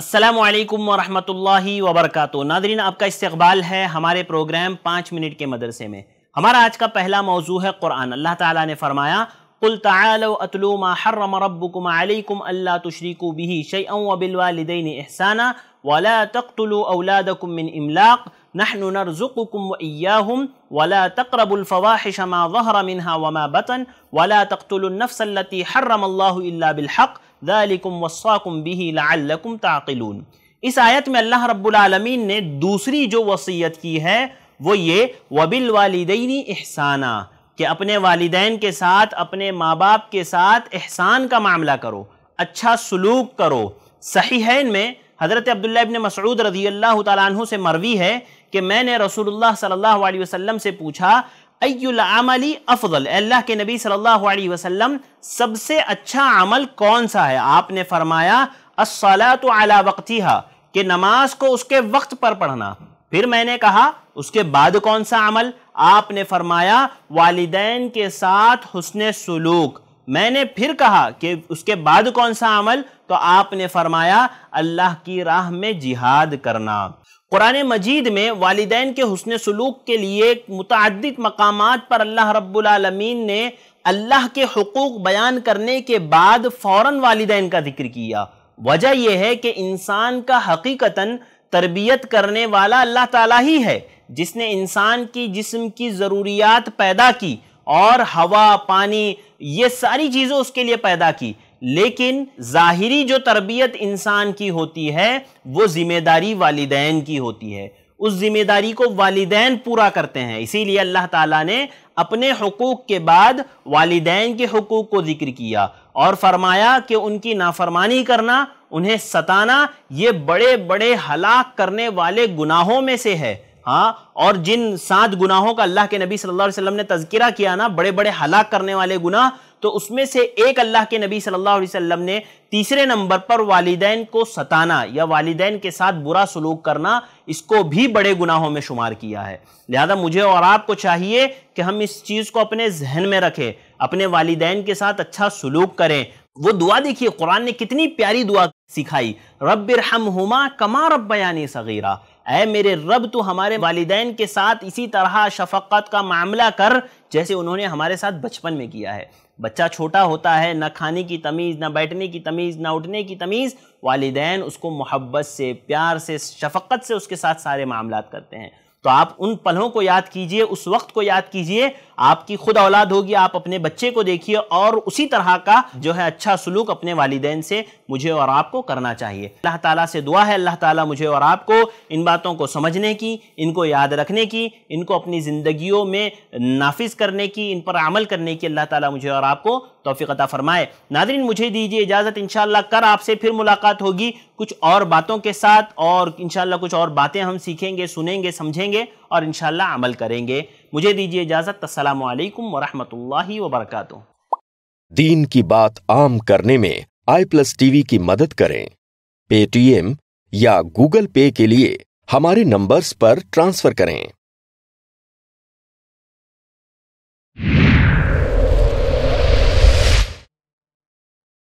असलकम वरहमल वबरक नादरीन आपका इस्तबाल है हमारे प्रोग्राम पाँच मिनट के मदरसे में हमारा आज का पहला मौजू है क़ुरान अल्लाह ताला ने फरमाया कुल तलोमा हर्रम रब्बुकुम अलैकुम अल्ला तुशरीकू बिही शैअ वबिलवालिदैन एहसाना वला तख्तुलु औलादकुम मिन इमलाक नहनु नरजुकुम वैयाहुम वला तकरबुलफ़वाहिश मा वहर मिनहा वमा बतन वला तख्तुलनफ़सल्लती हर्रम अल्लाह बिलहक़ ذलिकुम वसाकुम बिही लकुम ताकिलून इस आयत में अल्लाह रब्बुलमीन ने दूसरी जो वसीयत की है वो ये वबिल वालदेनी एहसाना कि अपने वालदेन के साथ अपने माँ बाप के साथ एहसान का मामला करो अच्छा सलूक करो सही है इनमें हज़रत अब्दुल्ला इबन मसऊद रजी अल्लाह तु से मरवी है कि मैंने रसूलुल्लाह सल्लल्लाहु अलैहि वसल्लम से पूछा अमली अफजल अल्लाह के नबी सल्लल्लाहु अलैहि वसल्लम सबसे अच्छा अमल कौन सा है आपने फरमाया असला तो अला वक्ती कि नमाज को उसके वक्त पर पढ़ना फिर मैंने कहा उसके बाद कौन सा अमल आपने फरमाया वालदेन के साथ हसन सलूक मैंने फिर कहा कि उसके बाद कौन सा अमल तो आपने फरमाया अल्लाह की राह में जिहाद करना कुरान मजीद में वालदेन के हसन सलूक के लिए मुतद मकाम पर अल्लाह रबालमीन ने अल्लाह के हकूक़ बयान करने के बाद फ़ौर वालदेन का जिक्र किया वजह यह है कि इंसान का हकीकता तरबियत करने वाला अल्लाह ताला ही है जिसने इंसान की जिस्म की ज़रूरियात पैदा की और हवा पानी ये सारी चीज़ें उसके लिए पैदा की लेकिन ज़ाहिरी जो तरबियत इंसान की होती है वो ज़िम्मेदारी वालदेन की होती है उस ज़िम्मेदारी को वालदेन पूरा करते हैं इसीलिए अल्लाह ताला ने अपने हकूक़ के बाद वालदेन के हकूक़ को जिक्र किया और फरमाया कि उनकी नाफरमानी करना उन्हें सताना ये बड़े बड़े हलाक करने वाले गुनाहों में से है हाँ और जिन सात गुनाहों का अल्लाह के नबी सल्लल्लाहु अलैहि वसल्लम ने तस्करा किया ना बड़े बड़े हलाक करने वाले गुनाह तो उसमें से एक अल्लाह के नबी सल्लल्लाहु अलैहि वसल्लम ने तीसरे नंबर पर वालिदैन को सताना या वालिदैन के साथ बुरा सलूक करना इसको भी बड़े गुनाहों में शुमार किया है लिहाजा मुझे और आपको चाहिए कि हम इस चीज़ को अपने जहन में रखें अपने वालिदैन के साथ अच्छा सलूक करें वो दुआ देखिए कुरान ने कितनी प्यारी दुआ सिखाई रब हम हुमा कमा रब बयानी सगीरा अः मेरे रब तो हमारे वालदेन के साथ इसी तरह शफक़त का मामला कर जैसे उन्होंने हमारे साथ बचपन में किया है बच्चा छोटा होता है ना खाने की तमीज़ ना बैठने की तमीज़ ना उठने की तमीज़ वालदेन उसको मोहब्बत से प्यार से शफक़त से उसके साथ सारे मामला करते हैं तो आप उन पलों को याद कीजिए उस वक्त को याद कीजिए आपकी खुद औलाद होगी आप अपने बच्चे को देखिए और उसी तरह का जो है अच्छा सलूक अपने वालदेन से मुझे और आपको करना चाहिए अल्लाह ताला से दुआ है अल्लाह ताला मुझे और आपको इन बातों को समझने की इनको याद रखने की इनको अपनी ज़िंदगियों में नाफिज करने की इन पर अमल करने की अल्लाह ताला मुझे और आपको तोफ़ी अता फरमाए नादरीन मुझे दीजिए इजाज़त इन कर आपसे फिर मुलाकात होगी कुछ और बातों के साथ और इन कुछ और बातें हम सीखेंगे सुनेंगे समझेंगे और इन अमल करेंगे मुझे दीजिए इजाज़त असलकम वरहमल वबरक दीन की बात आम करने में आई प्लस टीवी की मदद करें पेटीएम या गूगल पे के लिए हमारे नंबर्स पर ट्रांसफर करें